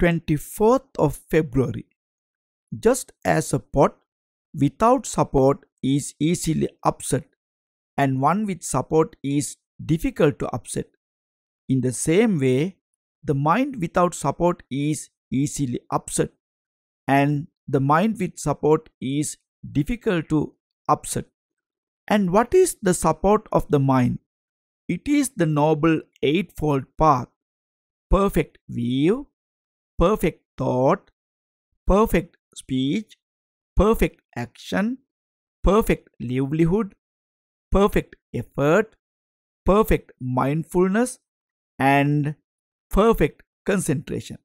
24th of February. Just as a pot without support is easily upset and one with support is difficult to upset. In the same way, the mind without support is easily upset and the mind with support is difficult to upset. And what is the support of the mind? It is the Noble Eightfold Path, perfect view, perfect thought, perfect speech, perfect action, perfect livelihood, perfect effort, perfect mindfulness, and perfect concentration.